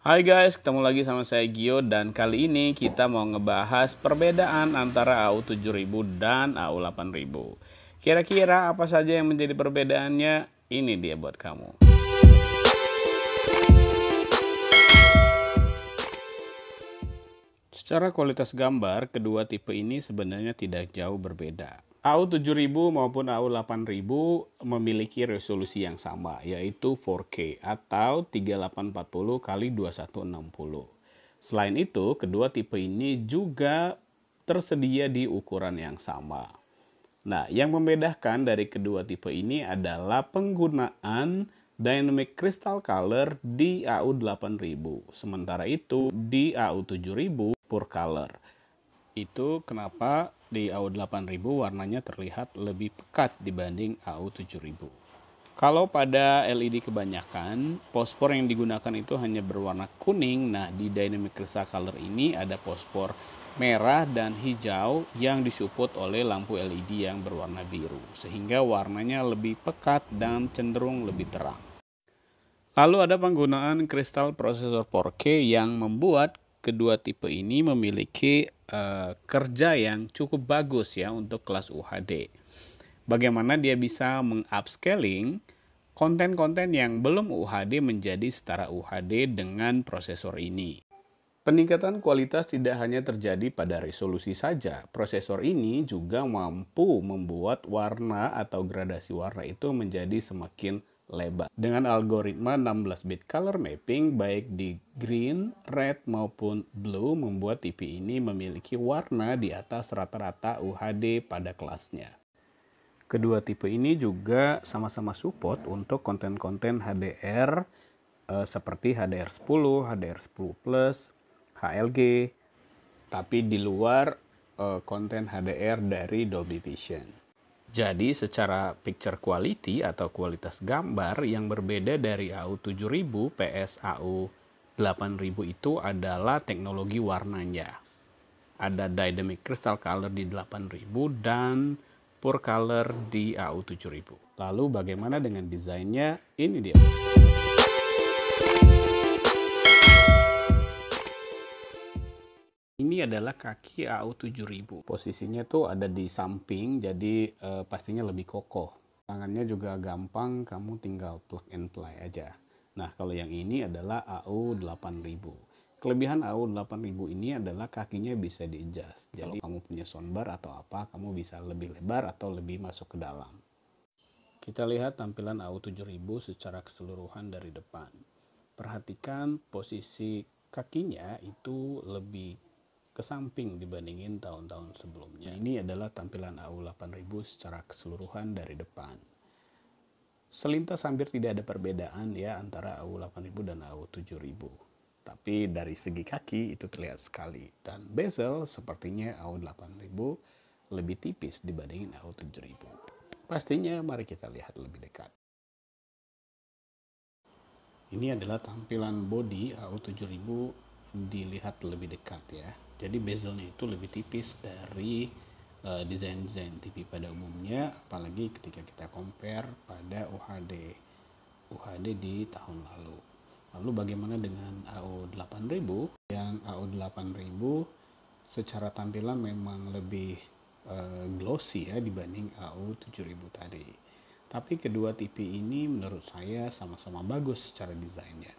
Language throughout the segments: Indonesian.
Hai guys, ketemu lagi sama saya Gio dan kali ini kita mau ngebahas perbedaan antara AU7000 dan AU8000. Kira-kira apa saja yang menjadi perbedaannya? Ini dia buat kamu. Secara kualitas gambar, kedua tipe ini sebenarnya tidak jauh berbeda. AU7000 maupun AU8000 memiliki resolusi yang sama yaitu 4K atau 3840 x 2160. Selain itu, kedua tipe ini juga tersedia di ukuran yang sama. Nah, yang membedakan dari kedua tipe ini adalah penggunaan dynamic crystal color di AU8000. Sementara itu di AU7000 pure color. Itu kenapa di AU8000 warnanya terlihat lebih pekat dibanding AU7000. Kalau pada LED kebanyakan, pospor yang digunakan itu hanya berwarna kuning. Nah, di Dynamic Crystal Color ini ada pospor merah dan hijau yang disupport oleh lampu LED yang berwarna biru, sehingga warnanya lebih pekat dan cenderung lebih terang. Lalu ada penggunaan kristal prosesor 4K yang membuat kedua tipe ini memiliki uh, kerja yang cukup bagus ya untuk kelas UHD. Bagaimana dia bisa mengupscaling konten-konten yang belum UHD menjadi setara UHD dengan prosesor ini. Peningkatan kualitas tidak hanya terjadi pada resolusi saja, prosesor ini juga mampu membuat warna atau gradasi warna itu menjadi semakin lebar. Dengan algoritma 16-bit color mapping baik di green, red, maupun blue membuat TV ini memiliki warna di atas rata-rata UHD pada kelasnya. Kedua tipe ini juga sama-sama support untuk konten-konten HDR eh, seperti HDR 10, HDR 10 HLG, tapi di luar eh, konten HDR dari Dolby Vision. Jadi secara picture quality atau kualitas gambar yang berbeda dari AU7000 PS AU8000 itu adalah teknologi warnanya. Ada dynamic crystal color di 8000 dan pure color di AU7000. Lalu bagaimana dengan desainnya? Ini dia. ini adalah kaki AU7000. Posisinya tuh ada di samping, jadi uh, pastinya lebih kokoh. Tangannya juga gampang, kamu tinggal plug and play aja. Nah, kalau yang ini adalah AU8000. Kelebihan AU8000 ini adalah kakinya bisa di adjust. Jadi kamu punya soundbar atau apa, kamu bisa lebih lebar atau lebih masuk ke dalam. Kita lihat tampilan AU7000 secara keseluruhan dari depan. Perhatikan posisi kakinya itu lebih ke samping dibandingin tahun-tahun sebelumnya. Nah, ini adalah tampilan AU8000 secara keseluruhan dari depan. Selintas hampir tidak ada perbedaan ya antara AU8000 dan AU7000. Tapi dari segi kaki itu terlihat sekali. Dan bezel sepertinya AU8000 lebih tipis dibandingin AU7000. Pastinya mari kita lihat lebih dekat. Ini adalah tampilan bodi AU7000 dilihat lebih dekat ya jadi bezelnya itu lebih tipis dari desain eh, desain-desain TV pada umumnya apalagi ketika kita compare pada UHD UHD di tahun lalu lalu bagaimana dengan AO 8000 yang AO 8000 secara tampilan memang lebih uh, glossy ya dibanding AO 7000 tadi tapi kedua TV ini menurut saya sama-sama bagus secara desainnya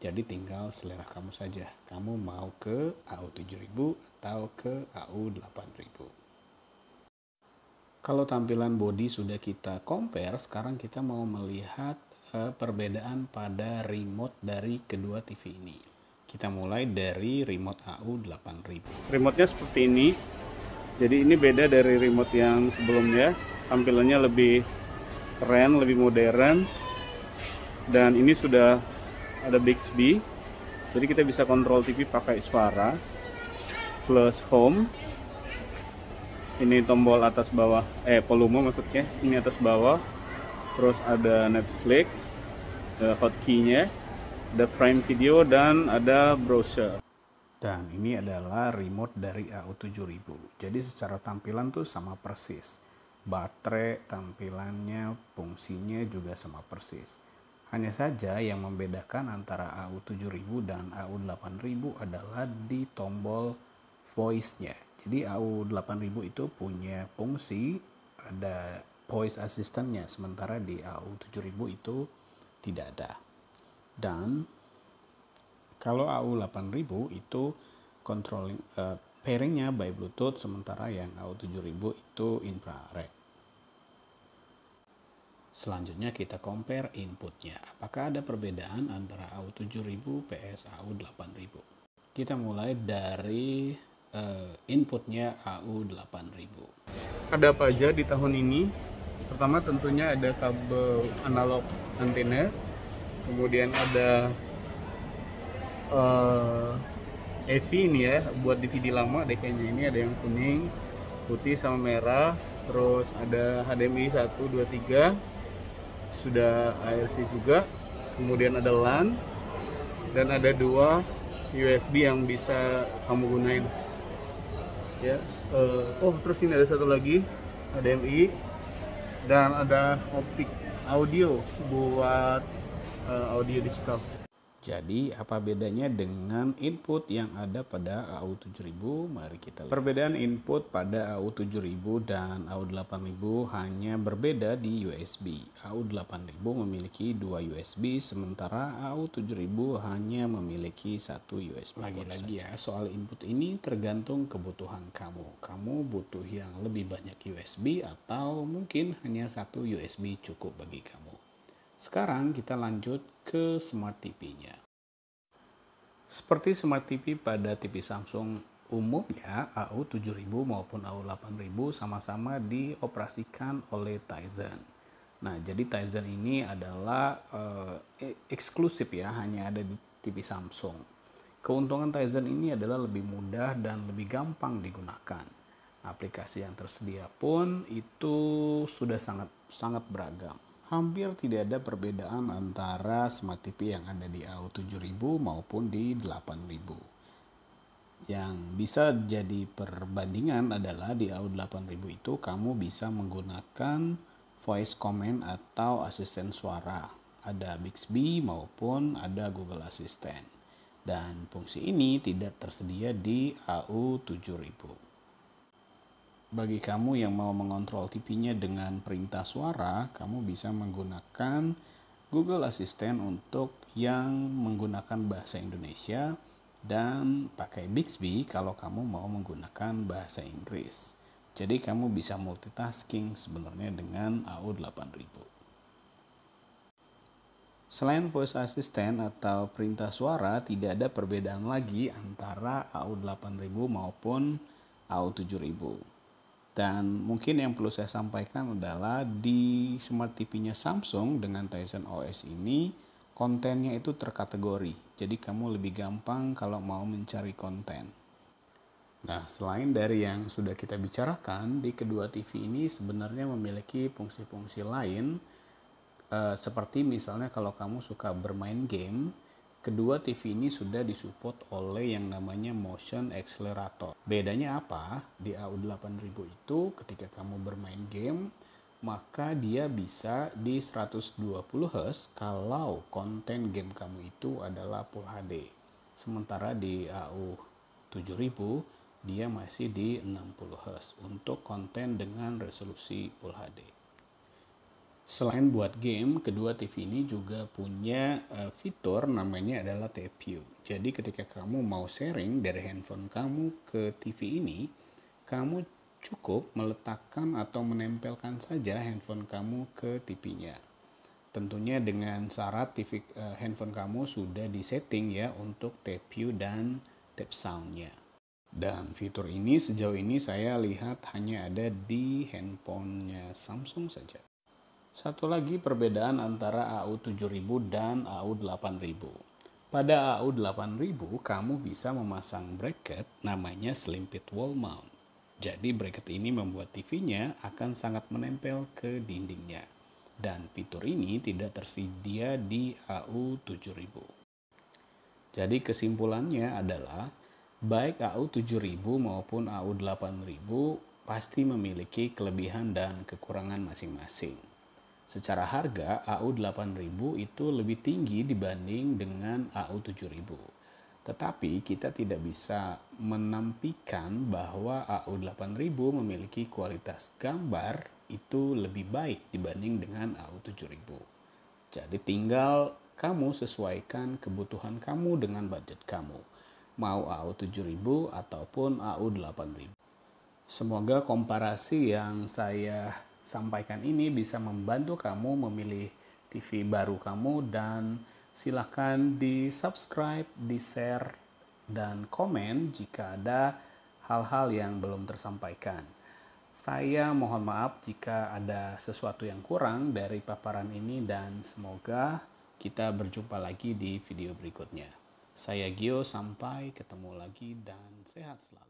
jadi tinggal selera kamu saja. Kamu mau ke AU7000 atau ke AU8000. Kalau tampilan body sudah kita compare, sekarang kita mau melihat eh, perbedaan pada remote dari kedua TV ini. Kita mulai dari remote AU8000. Remote-nya seperti ini. Jadi ini beda dari remote yang sebelumnya. Tampilannya lebih keren, lebih modern. Dan ini sudah ada Bixby jadi kita bisa kontrol TV pakai suara plus home ini tombol atas bawah eh volume maksudnya ini atas bawah terus ada Netflix ada hotkey ada Prime Video dan ada browser dan ini adalah remote dari AU7000 jadi secara tampilan tuh sama persis baterai tampilannya fungsinya juga sama persis hanya saja yang membedakan antara AU7000 dan AU8000 adalah di tombol voice-nya. Jadi AU8000 itu punya fungsi ada voice assistant-nya sementara di AU7000 itu tidak ada. Dan kalau AU8000 itu controlling uh, pairing-nya by Bluetooth sementara yang AU7000 itu infrared. Selanjutnya kita compare inputnya. Apakah ada perbedaan antara AU7000 PS AU8000? Kita mulai dari uh, inputnya AU8000. Ada apa aja di tahun ini? Pertama tentunya ada kabel analog antena, kemudian ada uh, eh, EV ini ya, buat DVD lama ada kayaknya ini ada yang kuning, putih sama merah, terus ada HDMI 1, 2, 3, sudah ARC juga kemudian ada LAN dan ada dua USB yang bisa kamu gunain ya uh, oh terus ini ada satu lagi HDMI dan ada optik audio buat uh, audio digital jadi apa bedanya dengan input yang ada pada AU7000? Mari kita lihat. Perbedaan input pada AU7000 dan AU8000 hanya berbeda di USB. AU8000 memiliki dua USB sementara AU7000 hanya memiliki satu USB. Lagi-lagi ya, soal input ini tergantung kebutuhan kamu. Kamu butuh yang lebih banyak USB atau mungkin hanya satu USB cukup bagi kamu. Sekarang kita lanjut ke Smart TV-nya. Seperti Smart TV pada TV Samsung umumnya AU7000 maupun AU8000 sama-sama dioperasikan oleh Tizen. Nah, jadi Tizen ini adalah uh, eksklusif ya, hanya ada di TV Samsung. Keuntungan Tizen ini adalah lebih mudah dan lebih gampang digunakan. Aplikasi yang tersedia pun itu sudah sangat sangat beragam hampir tidak ada perbedaan antara Smart TV yang ada di AU7000 maupun di 8000. Yang bisa jadi perbandingan adalah di AU8000 itu kamu bisa menggunakan voice command atau asisten suara. Ada Bixby maupun ada Google Assistant. Dan fungsi ini tidak tersedia di AU7000 bagi kamu yang mau mengontrol TV-nya dengan perintah suara, kamu bisa menggunakan Google Assistant untuk yang menggunakan bahasa Indonesia dan pakai Bixby kalau kamu mau menggunakan bahasa Inggris. Jadi kamu bisa multitasking sebenarnya dengan AU8000. Selain voice assistant atau perintah suara, tidak ada perbedaan lagi antara AU8000 maupun AU7000. Dan mungkin yang perlu saya sampaikan adalah di smart TV-nya Samsung dengan Tizen OS ini kontennya itu terkategori. Jadi kamu lebih gampang kalau mau mencari konten. Nah, selain dari yang sudah kita bicarakan, di kedua TV ini sebenarnya memiliki fungsi-fungsi lain eh, seperti misalnya kalau kamu suka bermain game, Kedua TV ini sudah disupport oleh yang namanya motion accelerator. Bedanya apa? Di AU8000 itu ketika kamu bermain game, maka dia bisa di 120 Hz kalau konten game kamu itu adalah Full HD. Sementara di AU7000 dia masih di 60 Hz untuk konten dengan resolusi Full HD. Selain buat game, kedua TV ini juga punya uh, fitur namanya adalah Tap View. Jadi ketika kamu mau sharing dari handphone kamu ke TV ini, kamu cukup meletakkan atau menempelkan saja handphone kamu ke TV-nya. Tentunya dengan syarat TV uh, eh, handphone kamu sudah di setting ya untuk Tap View dan Tap Sound-nya. Dan fitur ini sejauh ini saya lihat hanya ada di handphonenya Samsung saja. Satu lagi perbedaan antara AU7000 dan AU8000. Pada AU8000, kamu bisa memasang bracket namanya slim pit wall mount. Jadi bracket ini membuat TV-nya akan sangat menempel ke dindingnya. Dan fitur ini tidak tersedia di AU7000. Jadi kesimpulannya adalah baik AU7000 maupun AU8000 pasti memiliki kelebihan dan kekurangan masing-masing secara harga AU8000 itu lebih tinggi dibanding dengan AU7000. Tetapi kita tidak bisa menampikan bahwa AU8000 memiliki kualitas gambar itu lebih baik dibanding dengan AU7000. Jadi tinggal kamu sesuaikan kebutuhan kamu dengan budget kamu. Mau AU7000 ataupun AU8000. Semoga komparasi yang saya sampaikan ini bisa membantu kamu memilih TV baru kamu dan silahkan di subscribe, di share, dan komen jika ada hal-hal yang belum tersampaikan. Saya mohon maaf jika ada sesuatu yang kurang dari paparan ini dan semoga kita berjumpa lagi di video berikutnya. Saya Gio, sampai ketemu lagi dan sehat selalu.